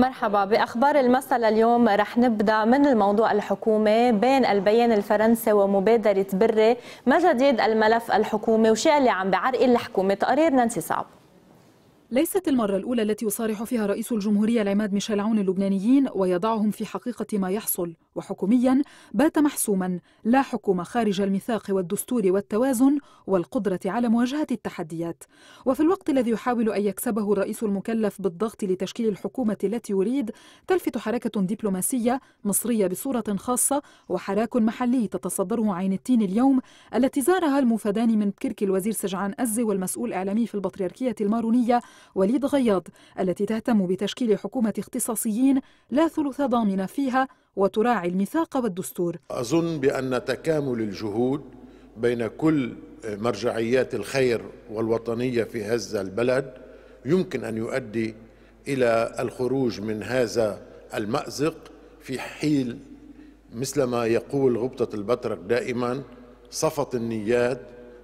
مرحبا باخبار المساء اليوم رح نبدا من الموضوع الحكومي بين البيان الفرنسي ومبادره بري ما جديد الملف الحكومي وشو اللي عم بعرقل الحكومه تقرير نانسي صعب ليست المرة الأولى التي يصارح فيها رئيس الجمهورية العماد ميشيل عون اللبنانيين ويضعهم في حقيقة ما يحصل وحكوميا بات محسوما لا حكومة خارج الميثاق والدستور والتوازن والقدرة على مواجهة التحديات وفي الوقت الذي يحاول أن يكسبه الرئيس المكلف بالضغط لتشكيل الحكومة التي يريد تلفت حركة دبلوماسية مصرية بصورة خاصة وحراك محلي تتصدره عين التين اليوم التي زارها المفدان من كرك الوزير سجعان أزي والمسؤول الإعلامي في البطريركية المارونية وليد غياض التي تهتم بتشكيل حكومة اختصاصيين لا ثلث ضامن فيها وتراعي الميثاق والدستور أظن بأن تكامل الجهود بين كل مرجعيات الخير والوطنية في هذا البلد يمكن أن يؤدي إلى الخروج من هذا المأزق في حيل ما يقول غبطة البترك دائما صفت النيات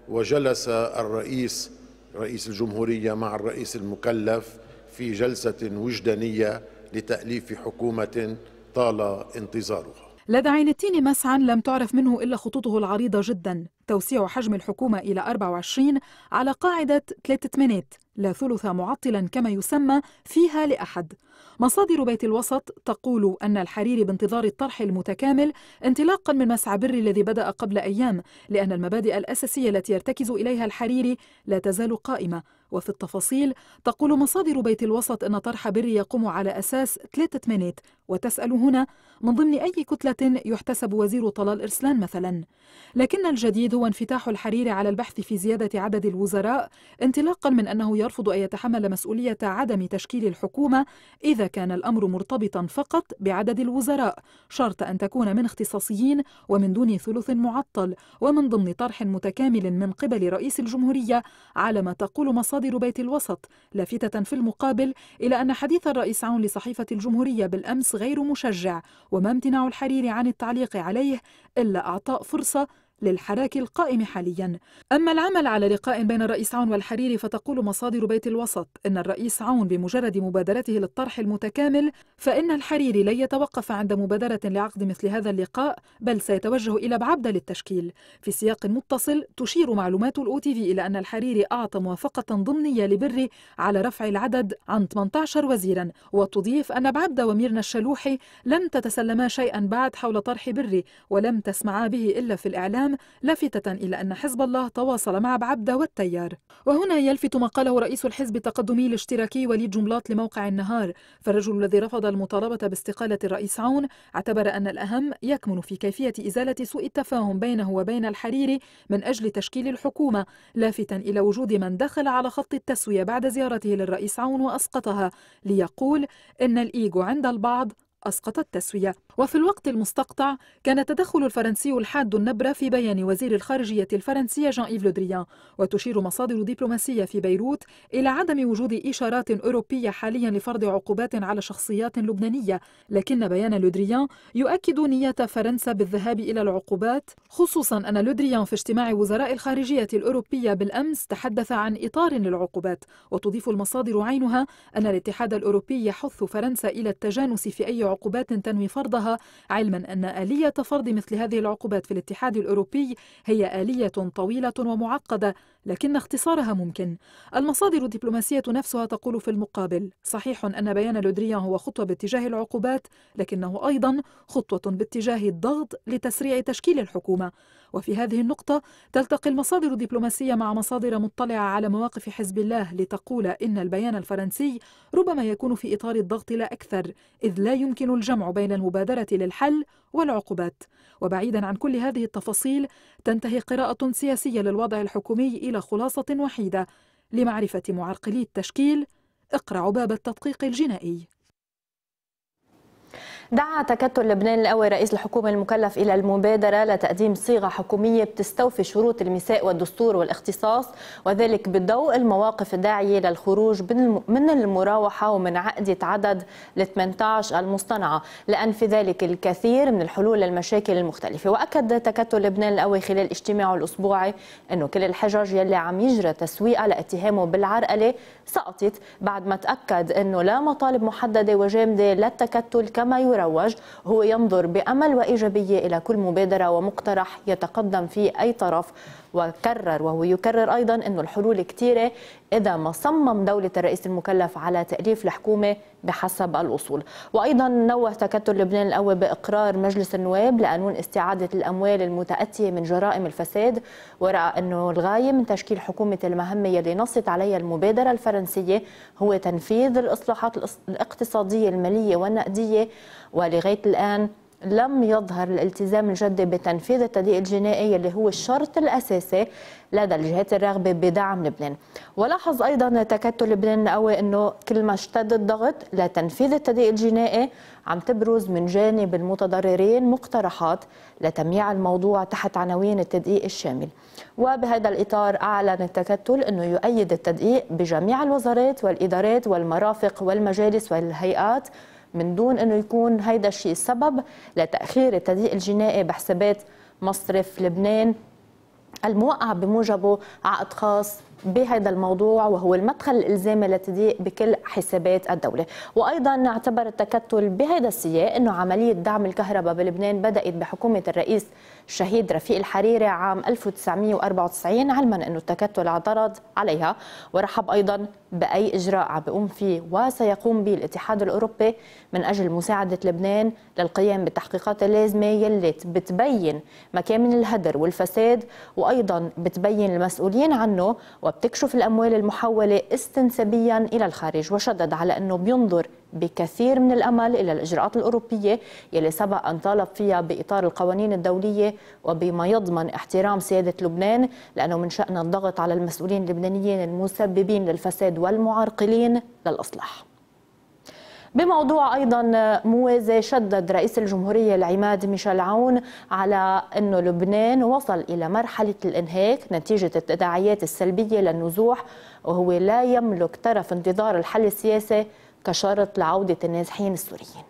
وجلس الرئيس رئيس الجمهورية مع الرئيس المكلف في جلسة وجدانية لتأليف حكومة طال انتظارها لدى عين التين مسعى لم تعرف منه إلا خطوطه العريضة جدا توسيع حجم الحكومة إلى 24 على قاعدة ثلاثة 8 لا ثلث معطلا كما يسمى فيها لأحد مصادر بيت الوسط تقول أن الحريري بانتظار الطرح المتكامل انطلاقا من مسعى بري الذي بدأ قبل أيام لأن المبادئ الأساسية التي يرتكز إليها الحريري لا تزال قائمة وفي التفاصيل تقول مصادر بيت الوسط أن طرح بري يقوم على أساس ثلاثة ثمانيات وتسأل هنا من ضمن أي كتلة يحتسب وزير طلال إرسلان مثلا لكن الجديد يبدو انفتاح الحريري على البحث في زيادة عدد الوزراء انطلاقا من أنه يرفض أن يتحمل مسؤولية عدم تشكيل الحكومة إذا كان الأمر مرتبطا فقط بعدد الوزراء شرط أن تكون من اختصاصيين ومن دون ثلث معطل ومن ضمن طرح متكامل من قبل رئيس الجمهورية على ما تقول مصادر بيت الوسط لافتة في المقابل إلى أن حديث الرئيس عون لصحيفة الجمهورية بالأمس غير مشجع وما امتناع الحريري عن التعليق عليه إلا أعطاء فرصة للحراك القائم حاليا أما العمل على لقاء بين الرئيس عون والحريري فتقول مصادر بيت الوسط إن الرئيس عون بمجرد مبادرته للطرح المتكامل فإن الحريري لن يتوقف عند مبادرة لعقد مثل هذا اللقاء بل سيتوجه إلى بعبدة للتشكيل في سياق متصل تشير معلومات الأو تي في إلى أن الحريري أعطى موافقة ضمنية لبري على رفع العدد عن 18 وزيرا وتضيف أن بعبدة وميرنا الشلوحي لم تتسلما شيئا بعد حول طرح بري ولم تسمعا به إلا في الإعلام العام لافتة إلى أن حزب الله تواصل مع بعبدة والتيار وهنا يلفت ما قاله رئيس الحزب التقدمي الاشتراكي وليد جملاط لموقع النهار فالرجل الذي رفض المطالبة باستقالة الرئيس عون اعتبر أن الأهم يكمن في كيفية إزالة سوء التفاهم بينه وبين الحريري من أجل تشكيل الحكومة لافتا إلى وجود من دخل على خط التسوية بعد زيارته للرئيس عون وأسقطها ليقول إن الإيجو عند البعض أسقط التسوية وفي الوقت المستقطع كان التدخل الفرنسي الحاد النبرة في بيان وزير الخارجية الفرنسية جان إيف لودريان وتشير مصادر دبلوماسية في بيروت إلى عدم وجود إشارات أوروبية حاليا لفرض عقوبات على شخصيات لبنانية لكن بيان لودريان يؤكد نية فرنسا بالذهاب إلى العقوبات خصوصا أن لودريان في اجتماع وزراء الخارجية الأوروبية بالأمس تحدث عن إطار للعقوبات وتضيف المصادر عينها أن الاتحاد الأوروبي يحث فرنسا إلى التجانس في أي عقوبات تنوي فرضها علما أن آلية فرض مثل هذه العقوبات في الاتحاد الأوروبي هي آلية طويلة ومعقدة لكن اختصارها ممكن المصادر الدبلوماسية نفسها تقول في المقابل صحيح أن بيان لودريان هو خطوة باتجاه العقوبات لكنه أيضا خطوة باتجاه الضغط لتسريع تشكيل الحكومة وفي هذه النقطة تلتقي المصادر الدبلوماسية مع مصادر مطلعة على مواقف حزب الله لتقول إن البيان الفرنسي ربما يكون في إطار الضغط لا أكثر إذ لا يمكن الجمع بين المبادرة للحل والعقوبات وبعيدا عن كل هذه التفاصيل تنتهي قراءة سياسية للوضع الحكومي إلى إلى خلاصة وحيدة لمعرفة معرقلي التشكيل اقرعوا باب التدقيق الجنائي دعا تكتل لبنان الأول رئيس الحكومة المكلف إلى المبادرة لتقديم صيغة حكومية بتستوفي شروط المساء والدستور والاختصاص وذلك بضوء المواقف الداعية للخروج من المراوحة ومن عقدة عدد ال 18 المصطنعة لأن في ذلك الكثير من الحلول للمشاكل المختلفة وأكد تكتل لبنان الأول خلال اجتماعه الأسبوعي أنه كل الحجج يلي عم يجرى تسويقها لاتهامه بالعرقلة سقطت بعد ما تأكد أنه لا مطالب محددة وجامدة للتكتل كما يرى يروج هو ينظر بأمل وإيجابية إلى كل مبادرة ومقترح يتقدم فيه أي طرف وكرر وهو يكرر أيضا أنه الحلول كثيرة إذا ما صمم دولة الرئيس المكلف على تأليف الحكومة بحسب الأصول وأيضا نوه تكتل لبنان القوي بإقرار مجلس النواب لقانون استعادة الأموال المتأتية من جرائم الفساد ورأى أنه الغاية من تشكيل حكومة المهمة يلي نصت عليها المبادرة الفرنسية هو تنفيذ الإصلاحات الاقتصادية المالية والنقدية ولغاية الآن لم يظهر الالتزام الجدي بتنفيذ التدقيق الجنائي اللي هو الشرط الأساسي لدى الجهات الراغبة بدعم لبنان ولاحظ أيضا تكتل لبنان قوي أنه كل ما اشتد الضغط لتنفيذ التدقيق الجنائي عم تبرز من جانب المتضررين مقترحات لتمييع الموضوع تحت عناوين التدقيق الشامل وبهذا الإطار أعلن التكتل أنه يؤيد التدقيق بجميع الوزارات والإدارات والمرافق والمجالس والهيئات من دون انه يكون هيدا الشيء سبب لتاخير التدقيق الجنائي بحسابات مصرف لبنان الموقع بموجبه عقد خاص بهذا الموضوع وهو المدخل الإلزامي لتضييق بكل حسابات الدولة وأيضا اعتبر التكتل بهذا السياق أنه عملية دعم الكهرباء بلبنان بدأت بحكومة الرئيس الشهيد رفيق الحريري عام 1994 علما أنه التكتل اعترض عليها ورحب أيضا بأي إجراء عم بيقوم فيه وسيقوم به الاتحاد الأوروبي من أجل مساعدة لبنان للقيام بالتحقيقات اللازمة يلي بتبين مكامن الهدر والفساد وأيضا بتبين المسؤولين عنه وبتكشف الأموال المحولة استنسابيا إلى الخارج وشدد على أنه بينظر بكثير من الأمل إلى الإجراءات الأوروبية يلي سبق أن طالب فيها بإطار القوانين الدولية وبما يضمن احترام سيادة لبنان لأنه من شأن الضغط على المسؤولين اللبنانيين المسببين للفساد والمعرقلين للإصلاح بموضوع ايضا موازي شدد رئيس الجمهوريه العماد ميشيل عون على انه لبنان وصل الى مرحله الانهاك نتيجه التداعيات السلبيه للنزوح وهو لا يملك طرف انتظار الحل السياسي كشرط لعوده النازحين السوريين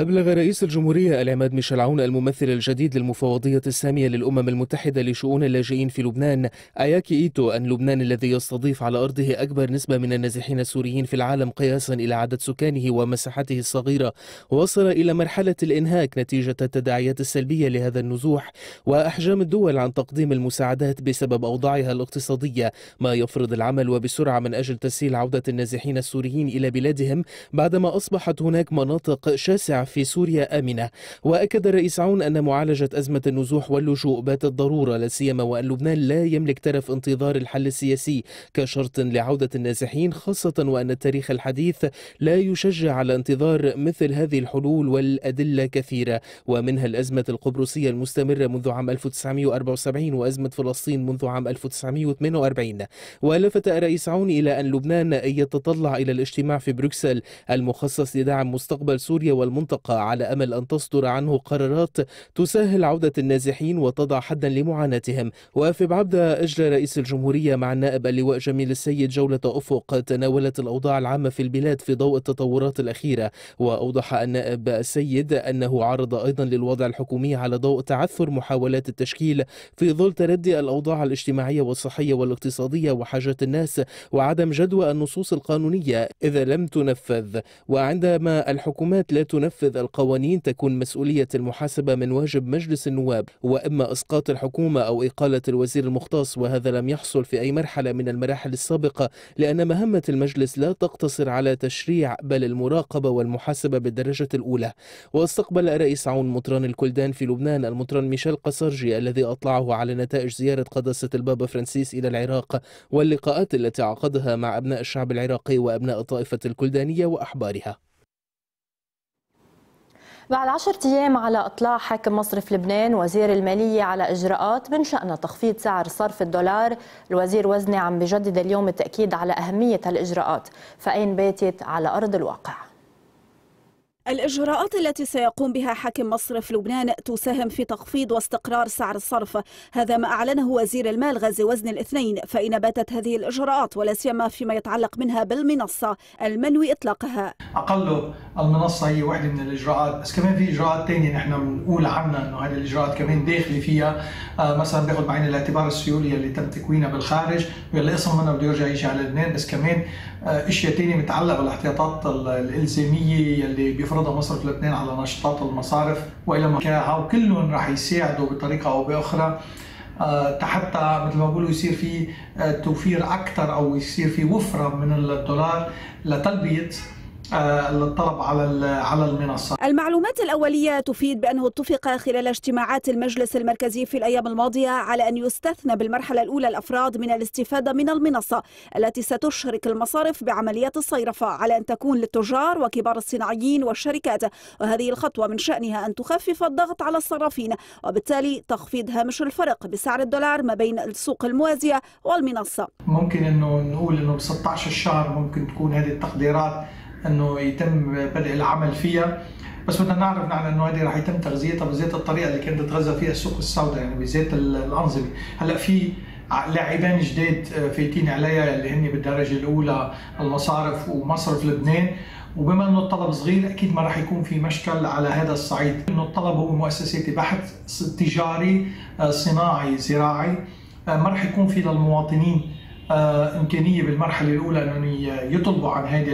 أبلغ رئيس الجمهورية العماد ميشيل عون الممثل الجديد للمفوضية السامية للأمم المتحدة لشؤون اللاجئين في لبنان أياكي إيتو أن لبنان الذي يستضيف على أرضه أكبر نسبة من النازحين السوريين في العالم قياسا إلى عدد سكانه ومساحته الصغيرة وصل إلى مرحلة الإنهاك نتيجة التداعيات السلبية لهذا النزوح وأحجام الدول عن تقديم المساعدات بسبب أوضاعها الاقتصادية ما يفرض العمل وبسرعة من أجل تسهيل عودة النازحين السوريين إلى بلادهم بعدما أصبحت هناك مناطق شاسعة في سوريا آمنة وأكد الرئيس عون أن معالجة أزمة النزوح واللجوء باتت ضرورة لا سيما وأن لبنان لا يملك ترف انتظار الحل السياسي كشرط لعودة النازحين خاصة وأن التاريخ الحديث لا يشجع على انتظار مثل هذه الحلول والأدلة كثيرة ومنها الأزمة القبرصية المستمرة منذ عام 1974 وأزمة فلسطين منذ عام 1948 ولفت الرئيس عون إلى أن لبنان يتطلع إلى الاجتماع في بروكسل المخصص لدعم مستقبل سوريا والمنطقة المنطقة على أمل أن تصدر عنه قرارات تسهل عودة النازحين وتضع حدا لمعاناتهم وفي عبدة أجل رئيس الجمهورية مع النائب اللواء جميل السيد جولة أفق تناولت الأوضاع العامة في البلاد في ضوء التطورات الأخيرة وأوضح النائب السيد أنه عرض أيضا للوضع الحكومي على ضوء تعثر محاولات التشكيل في ظل تردي الأوضاع الاجتماعية والصحية والاقتصادية وحاجات الناس وعدم جدوى النصوص القانونية إذا لم تنفذ وعندما الحكومات لا تنفذ تنفذ القوانين تكون مسؤولية المحاسبة من واجب مجلس النواب وإما إسقاط الحكومة أو إقالة الوزير المختص وهذا لم يحصل في أي مرحلة من المراحل السابقة لأن مهمة المجلس لا تقتصر على تشريع بل المراقبة والمحاسبة بالدرجة الأولى واستقبل رئيس عون مطران الكلدان في لبنان المطران ميشيل قصرجي الذي أطلعه على نتائج زيارة قداسة البابا فرانسيس إلى العراق واللقاءات التي عقدها مع أبناء الشعب العراقي وأبناء طائفة الكلدانية وأحبارها بعد عشرة أيام على إطلاع حاكم مصرف لبنان وزير المالية على إجراءات من شأن تخفيض سعر صرف الدولار الوزير وزني عم بجدد اليوم التأكيد على أهمية هالإجراءات فأين باتت على أرض الواقع الإجراءات التي سيقوم بها حاكم مصر في لبنان تساهم في تخفيض واستقرار سعر الصرف هذا ما أعلنه وزير المال غازي وزن الاثنين فإن باتت هذه الإجراءات ولا سيما فيما يتعلق منها بالمنصة المنوي إطلاقها أقل المنصة هي واحدة من الإجراءات بس كمان في إجراءات ثانيه نحن بنقول عنها أنه هذه الإجراءات كمان داخلة فيها آه، مثلا بياخذ بعين الاعتبار السيولة اللي تم تكوينها بالخارج واللي أصلا منها بده يرجع يجي على لبنان بس كمان آه، اشياء تانية متعلقه بالاحتياطات الالزاميه يلي بيفرضها مصر في لبنان على نشاطات المصارف والى ما كان وكلهم رح يساعدوا بطريقه او باخرى آه، حتى مثل ما بقولوا يصير في آه، توفير اكثر او يصير في وفره من الدولار لتلبيه الطلب آه، على على المنصه. المعلومات الاوليه تفيد بانه اتفق خلال اجتماعات المجلس المركزي في الايام الماضيه على ان يستثنى بالمرحله الاولى الافراد من الاستفاده من المنصه التي ستشرك المصارف بعمليات الصيرفه على ان تكون للتجار وكبار الصناعيين والشركات وهذه الخطوه من شانها ان تخفف الضغط على الصرافين وبالتالي تخفيض هامش الفرق بسعر الدولار ما بين السوق الموازيه والمنصه. ممكن انه نقول انه ب 16 الشهر ممكن تكون هذه التقديرات انه يتم بدء العمل فيها بس بدنا نعرف نحن انه هذه رح يتم تغذيتها بذات الطريقه اللي كانت تتغذى فيها السوق السوداء يعني بذات الانظمه هلا في لاعبين جداد آه، فايتين عليها اللي هن بالدرجه الاولى المصارف ومصرف لبنان وبما انه الطلب صغير اكيد ما راح يكون في مشكل على هذا الصعيد انه الطلب هو مؤسساتي بحث تجاري آه، صناعي زراعي آه، ما راح يكون في للمواطنين آه، امكانيه بالمرحله الاولى انهم يطلبوا عن هذه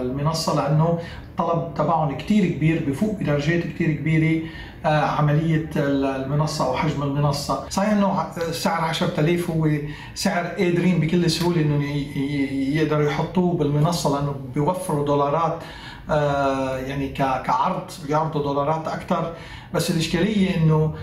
المنصه لانه الطلب تبعهم كثير كبير بفوق بدرجات كثير كبيره آه، عمليه المنصه او حجم المنصه، صحيح انه سعر 10000 هو سعر قادرين بكل سهوله انهم يقدروا يحطوه بالمنصه لانه بيوفروا دولارات آه، يعني كعرض بيعرضوا دولارات اكثر، بس الاشكاليه انه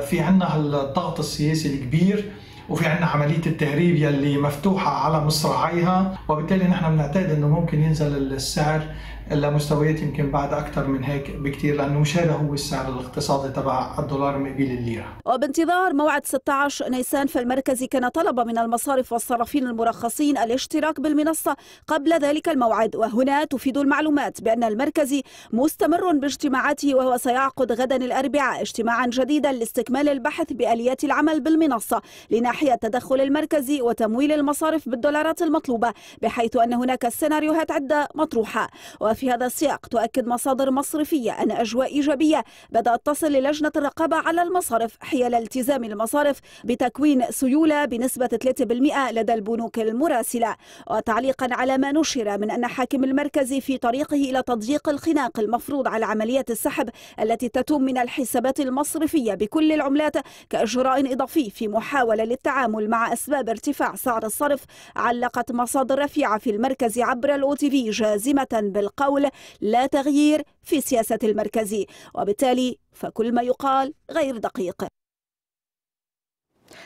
في عندنا هالضغط السياسي الكبير وفي عندنا عمليه التهريب يلي مفتوحه على مصراعيها وبالتالي نحن بنعتقد انه ممكن ينزل السعر لمستويات يمكن بعد اكثر من هيك بكثير لانه مش هذا هو السعر الاقتصادي تبع الدولار مقابل الليره. وبانتظار موعد 16 نيسان في المركز كان طلب من المصارف والصرافين المرخصين الاشتراك بالمنصه قبل ذلك الموعد وهنا تفيد المعلومات بان المركزي مستمر باجتماعاته وهو سيعقد غدا الاربعاء اجتماعا جديدا لاستكمال البحث باليات العمل بالمنصه لنعم ناحية التدخل المركزي وتمويل المصارف بالدولارات المطلوبة بحيث أن هناك سيناريوهات عدة مطروحة وفي هذا السياق تؤكد مصادر مصرفية أن أجواء إيجابية بدأت تصل للجنة الرقابة على المصارف حيال التزام المصارف بتكوين سيولة بنسبة 3% لدى البنوك المراسلة وتعليقا على ما نشر من أن حاكم المركزي في طريقه إلى تضييق الخناق المفروض على عمليات السحب التي تتم من الحسابات المصرفية بكل العملات كإجراء إضافي في محاولة التعامل مع أسباب ارتفاع سعر الصرف علقت مصادر رفيعة في المركز عبر الأو تي في جازمة بالقول لا تغيير في سياسة المركزي وبالتالي فكل ما يقال غير دقيق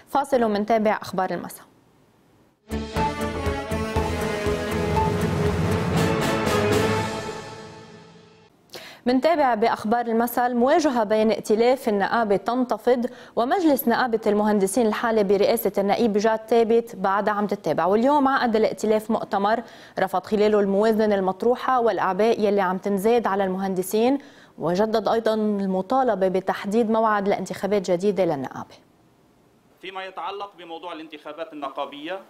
فاصل تابع أخبار المساء منتابع بأخبار المثل مواجهة بين ائتلاف النقابة تنتفض ومجلس نقابة المهندسين الحالي برئاسة النقيب جاد ثابت بعدها عم تتابع واليوم عقد الائتلاف مؤتمر رفض خلاله الموازنة المطروحة والأعباء يلي عم تنزاد على المهندسين وجدد أيضا المطالبة بتحديد موعد لانتخابات جديدة للنقابة فيما يتعلق بموضوع الانتخابات النقابية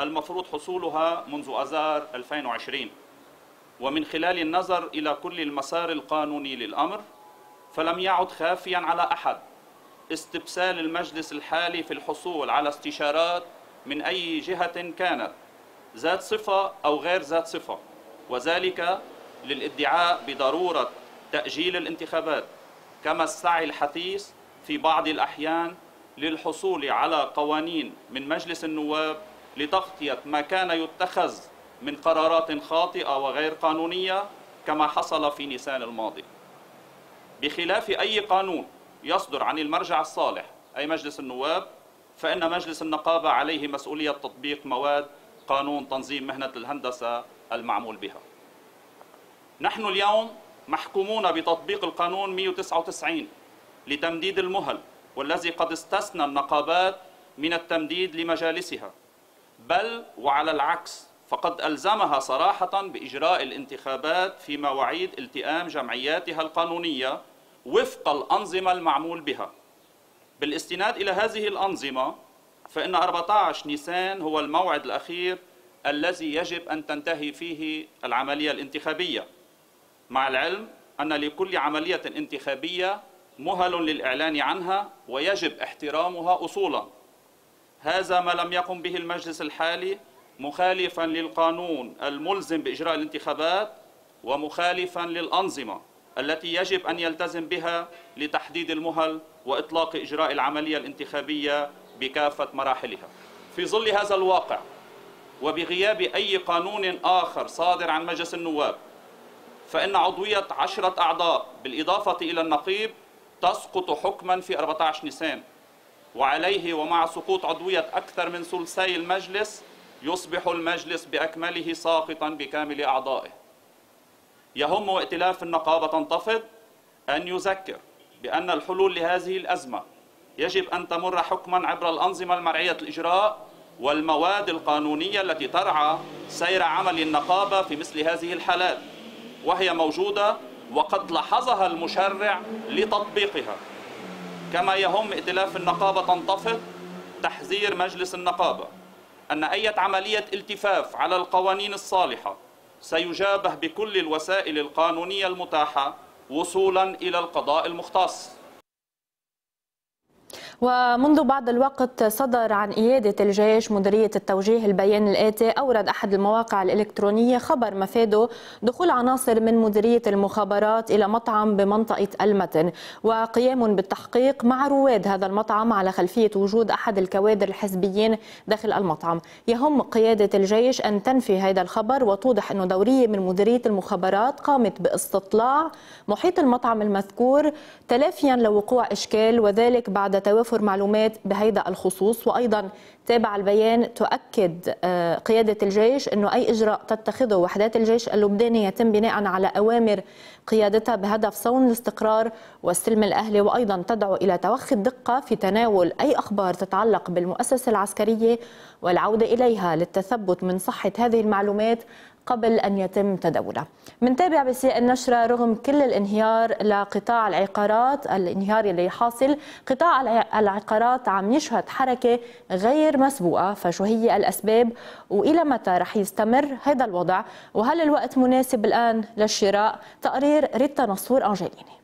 المفروض حصولها منذ أذار 2020 ومن خلال النظر إلى كل المسار القانوني للأمر فلم يعد خافيا على أحد استبسال المجلس الحالي في الحصول على استشارات من أي جهة كانت ذات صفة أو غير ذات صفة وذلك للادعاء بضرورة تأجيل الانتخابات كما السعي الحثيث في بعض الأحيان للحصول على قوانين من مجلس النواب لتغطية ما كان يتخذ من قرارات خاطئة وغير قانونية كما حصل في نيسان الماضي بخلاف أي قانون يصدر عن المرجع الصالح أي مجلس النواب فإن مجلس النقابة عليه مسؤولية تطبيق مواد قانون تنظيم مهنة الهندسة المعمول بها نحن اليوم محكومون بتطبيق القانون 199 لتمديد المهل والذي قد استثنى النقابات من التمديد لمجالسها بل وعلى العكس فقد ألزمها صراحة بإجراء الانتخابات في مواعيد التئام جمعياتها القانونية وفق الأنظمة المعمول بها بالاستناد إلى هذه الأنظمة فإن 14 نيسان هو الموعد الأخير الذي يجب أن تنتهي فيه العملية الانتخابية مع العلم أن لكل عملية انتخابية مهل للإعلان عنها ويجب احترامها أصولا هذا ما لم يقم به المجلس الحالي مخالفا للقانون الملزم باجراء الانتخابات ومخالفا للانظمه التي يجب ان يلتزم بها لتحديد المهل واطلاق اجراء العمليه الانتخابيه بكافه مراحلها. في ظل هذا الواقع وبغياب اي قانون اخر صادر عن مجلس النواب فان عضويه عشره اعضاء بالاضافه الى النقيب تسقط حكما في 14 نيسان وعليه ومع سقوط عضويه اكثر من ثلثي المجلس يصبح المجلس بأكمله ساقطا بكامل أعضائه يهم ائتلاف النقابة تنتفض أن يذكر بأن الحلول لهذه الأزمة يجب أن تمر حكما عبر الأنظمة المرعية الإجراء والمواد القانونية التي ترعى سير عمل النقابة في مثل هذه الحالات وهي موجودة وقد لاحظها المشرع لتطبيقها كما يهم ائتلاف النقابة تنتفض تحذير مجلس النقابة أن أي عملية التفاف على القوانين الصالحة سيجابه بكل الوسائل القانونية المتاحة وصولا إلى القضاء المختص ومنذ بعض الوقت صدر عن إيادة الجيش مديرية التوجيه البيان الآتي أورد أحد المواقع الإلكترونية خبر مفاده دخول عناصر من مديرية المخابرات إلى مطعم بمنطقة المتن وقيام بالتحقيق مع رواد هذا المطعم على خلفية وجود أحد الكوادر الحزبيين داخل المطعم يهم قيادة الجيش أن تنفي هذا الخبر وتوضح أن دورية من مديرية المخابرات قامت باستطلاع محيط المطعم المذكور تلافيا لوقوع إشكال وذلك بعد توافق توافر معلومات بهيدا الخصوص وأيضا تابع البيان تؤكد آه، قيادة الجيش أنه أي إجراء تتخذه وحدات الجيش اللبناني يتم بناء على أوامر قيادتها بهدف صون الاستقرار والسلم الأهلي وأيضا تدعو إلى توخي الدقة في تناول أي أخبار تتعلق بالمؤسسة العسكرية والعودة إليها للتثبت من صحة هذه المعلومات قبل أن يتم تداوله منتابع بسياق النشرة رغم كل الانهيار لقطاع العقارات الانهيار اللي حاصل قطاع العقارات عم يشهد حركة غير مسبوقة فشو هي الأسباب وإلى متى رح يستمر هذا الوضع وهل الوقت مناسب الآن للشراء تقرير ريتا نصور أنجليني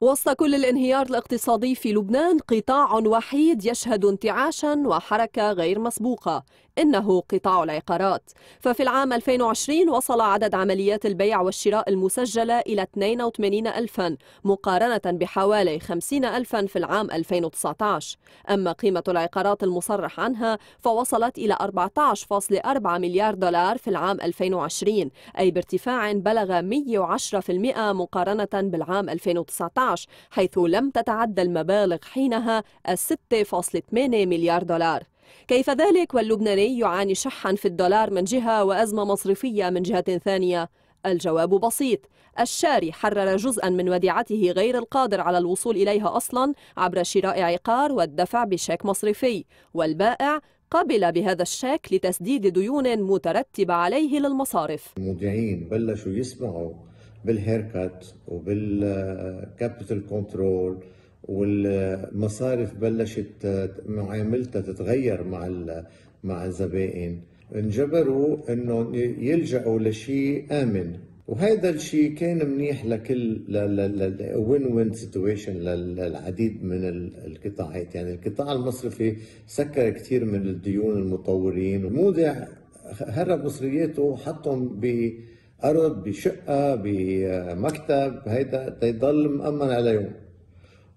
وسط كل الانهيار الاقتصادي في لبنان قطاع وحيد يشهد انتعاشا وحركة غير مسبوقة إنه قطاع العقارات ففي العام 2020 وصل عدد عمليات البيع والشراء المسجلة إلى 82 ألفا مقارنة بحوالي 50 ألفا في العام 2019 أما قيمة العقارات المصرح عنها فوصلت إلى 14.4 مليار دولار في العام 2020 أي بارتفاع بلغ 110% مقارنة بالعام 2019 حيث لم تتعدى المبالغ حينها 6.8 مليار دولار كيف ذلك واللبناني يعاني شحا في الدولار من جهة وأزمة مصرفية من جهة ثانية الجواب بسيط الشاري حرر جزءا من وديعته غير القادر على الوصول إليها أصلا عبر شراء عقار والدفع بشيك مصرفي والبائع قبل بهذا الشيك لتسديد ديون مترتبة عليه للمصارف المودعين بلشوا يسمعوا بالهيركات وبالكابيتال آه، كنترول والمصارف بلشت معاملتها تتغير مع مع الزبائن انجبروا انهم يلجأوا لشيء امن وهذا الشيء كان منيح لكل وين وين سيتويشن للعديد من القطاعات يعني القطاع المصرفي سكر كثير من الديون المطورين ومودع هرب مصرياته حطهم بأرض بشقة بمكتب هيدا تيضل مأمن عليهم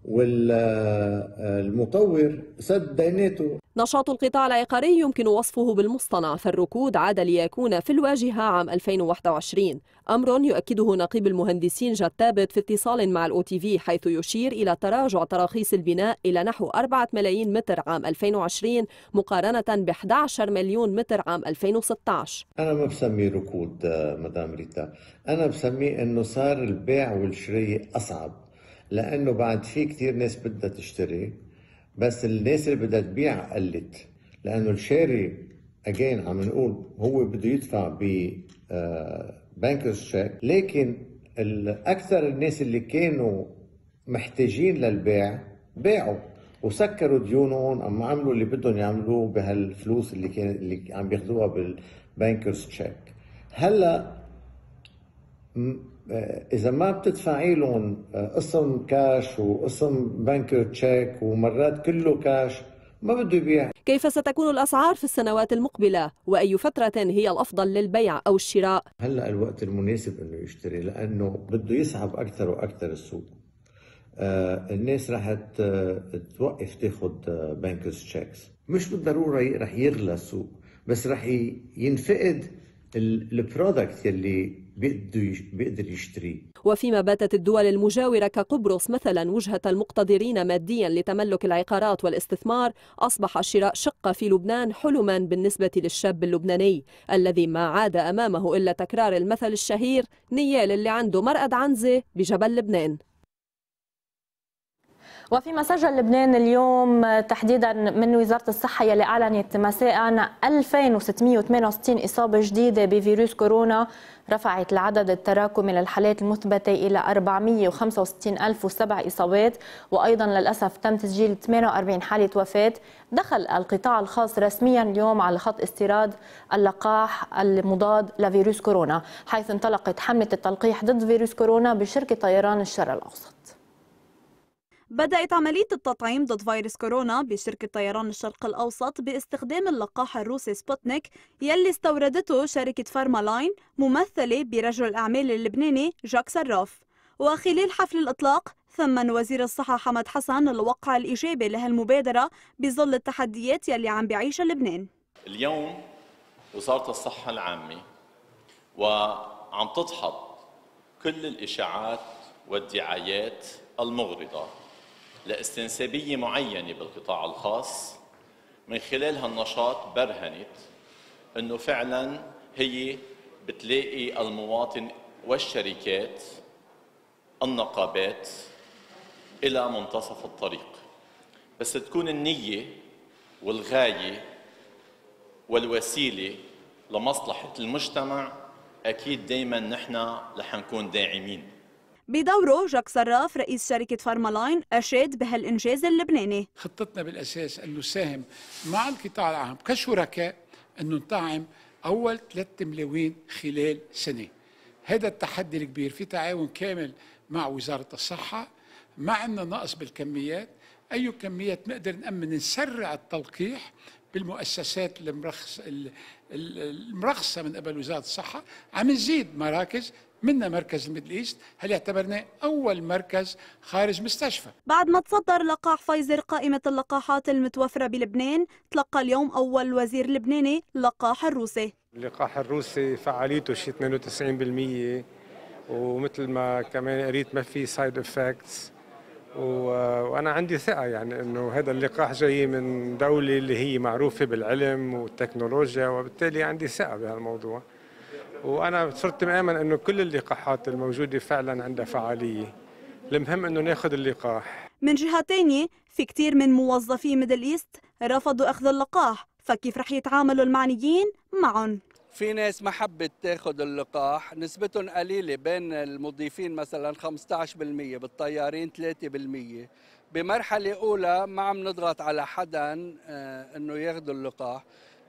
والمطور سد ديناته نشاط القطاع العقاري يمكن وصفه بالمصطنع فالركود عاد ليكون في الواجهة عام 2021 أمر يؤكده نقيب المهندسين جتابت في اتصال مع الأو تي في حيث يشير إلى تراجع تراخيص البناء إلى نحو 4 ملايين متر عام 2020 مقارنة ب 11 مليون متر عام 2016 أنا ما بسميه ركود آه، مدام ريتا أنا بسميه أنه صار البيع والشراء أصعب لانه بعد في كثير ناس بدها تشتري بس الناس اللي بدها تبيع قلت لانه الشاري اجين عم نقول هو بده يدفع ب بانكرز آه، تشيك لكن اكثر الناس اللي كانوا محتاجين للبيع باعوا وسكروا ديونهم أم عملوا اللي بدهم يعملوه بهالفلوس اللي كان اللي عم بياخذوها بالبانكرز تشيك هلا آه، اذا ما بتدفعي لهم آه، قسم كاش وقسم بنك تشيك ومرات كله كاش ما بده يبيع كيف ستكون الاسعار في السنوات المقبله واي فتره هي الافضل للبيع او الشراء هلا الوقت المناسب انه يشتري لانه بده يصعب اكثر واكثر السوق آه الناس رح توقف تاخذ بنكرز تشيكس مش بالضروره رح يغلى السوق بس رح ينفقد البرودكت اللي بيقدر بيقدر يشتريه وفيما باتت الدول المجاورة كقبرص مثلا وجهة المقتدرين ماديا لتملك العقارات والاستثمار أصبح شراء شقة في لبنان حلما بالنسبة للشاب اللبناني الذي ما عاد أمامه إلا تكرار المثل الشهير نيال اللي عنده مرقد عنزة بجبل لبنان وفيما سجل لبنان اليوم تحديدا من وزارة الصحة يلي أعلنت مساء 2668 إصابة جديدة بفيروس كورونا رفعت العدد التراكمي للحالات المثبتة إلى 465007 إصابات وأيضا للأسف تم تسجيل 48 حالة وفاة دخل القطاع الخاص رسميا اليوم على خط استيراد اللقاح المضاد لفيروس كورونا حيث انطلقت حملة التلقيح ضد فيروس كورونا بشركة طيران الشرق الأوسط بدأت عملية التطعيم ضد فيروس كورونا بشركة طيران الشرق الأوسط باستخدام اللقاح الروسي سبوتنيك يلي استوردته شركة فارمالاين ممثلة برجل الأعمال اللبناني جاك صراف وخلال حفل الإطلاق ثمن وزير الصحة حمد حسن الوقع الإيجابي لهالمبادرة بظل التحديات يلي عم بعيشها لبنان اليوم وزارة الصحة العامة وعم تدحض كل الإشاعات والدعايات المغرضة لاستنسابية معينة بالقطاع الخاص من خلال هالنشاط برهنت أنه فعلا هي بتلاقي المواطن والشركات النقابات إلى منتصف الطريق بس تكون النية والغاية والوسيلة لمصلحة المجتمع أكيد دايما نحن رح نكون داعمين بدوره جاك صراف رئيس شركة فارمالاين أشاد بهالإنجاز اللبناني خطتنا بالأساس أن نساهم مع القطاع العام كشركاء أن نطعم أول ثلاثة ملايين خلال سنة هذا التحدي الكبير في تعاون كامل مع وزارة الصحة ما عندنا نقص بالكميات أي كميات نقدر نأمن نسرع التلقيح بالمؤسسات المرخص المرخصه من قبل وزاره الصحه عم نزيد مراكز منا مركز الميدل ايست هل اعتبرناه اول مركز خارج مستشفى بعد ما تصدر لقاح فايزر قائمه اللقاحات المتوفره بلبنان تلقى اليوم اول وزير لبناني لقاح الروسي اللقاح الروسي فعاليته شي 92% ومثل ما كمان قريت ما في سايد افكتس وانا عندي ثقه يعني انه هذا اللقاح جاي من دوله اللي هي معروفه بالعلم والتكنولوجيا وبالتالي عندي ثقه بهالموضوع وانا صرت مآمن انه كل اللقاحات الموجوده فعلا عندها فعاليه المهم انه ناخذ اللقاح من جهه ثانيه في كثير من موظفي ميدل ايست رفضوا اخذ اللقاح فكيف رح يتعاملوا المعنيين معهم في ناس ما حبت تاخذ اللقاح نسبتهم قليله بين المضيفين مثلا 15% بالطيارين 3% بمرحله اولى ما عم نضغط على حدا آه، انه ياخذ اللقاح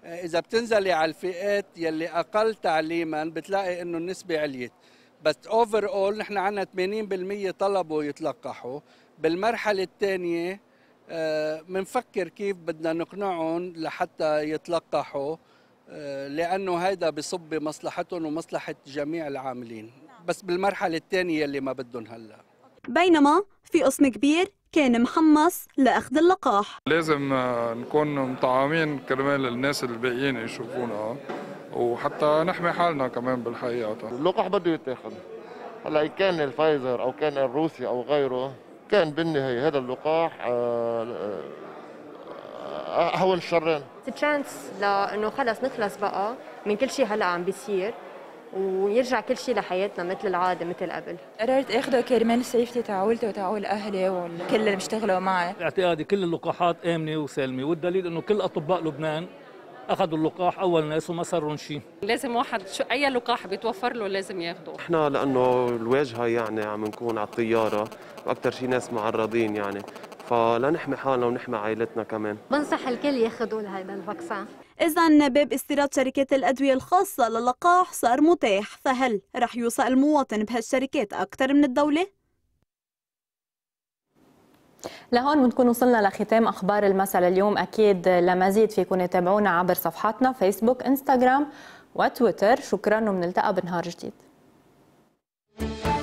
اذا بتنزلي على الفئات يلي اقل تعليما بتلاقي انه النسبه عليت بس اوفر اول نحن عندنا 80% طلبوا يتلقحوا بالمرحله الثانيه بنفكر آه، كيف بدنا نقنعهم لحتى يتلقحوا آه، لانه هيدا بصب بمصلحتهم ومصلحه جميع العاملين نعم. بس بالمرحله الثانيه اللي ما بدهم هلا بينما في قسم كبير كان محمص لأخذ اللقاح لازم آه، نكون مطعمين كرمال الناس الباقيين يشوفونا آه. وحتى نحمي حالنا كمان بالحقيقة اللقاح بده يتاخد هلا كان الفايزر أو كان الروسي أو غيره كان بالنهاية هذا اللقاح أهون آه، الشرين تشانس لأنه خلص نخلص بقى من كل شيء هلا عم بيصير ويرجع كل شيء لحياتنا مثل العاده مثل قبل قررت اخذه كرمال سيفتي تعولته وتعول اهلي وكل اللي بيشتغلوا معي باعتقادي كل اللقاحات امنه وسالمه والدليل انه كل اطباء لبنان اخذوا اللقاح اول ناس وما صاروا شيء لازم واحد شو اي لقاح بيتوفر له لازم ياخده احنا لانه الواجهه يعني عم نكون على الطياره واكثر شيء ناس معرضين يعني فلنحمي حالنا ونحمي عائلتنا كمان بنصح الكل ياخذوا هذا الفاكسين إذا باب استيراد شركات الأدوية الخاصة للقاح صار متاح فهل رح يوصى المواطن بهالشركات أكثر من الدولة؟ لهون بنكون وصلنا لختام اخبار المساء اليوم اكيد لمزيد فيكم تتابعونا عبر صفحاتنا فيسبوك انستغرام وتويتر شكرا وبنلتقى بنهار جديد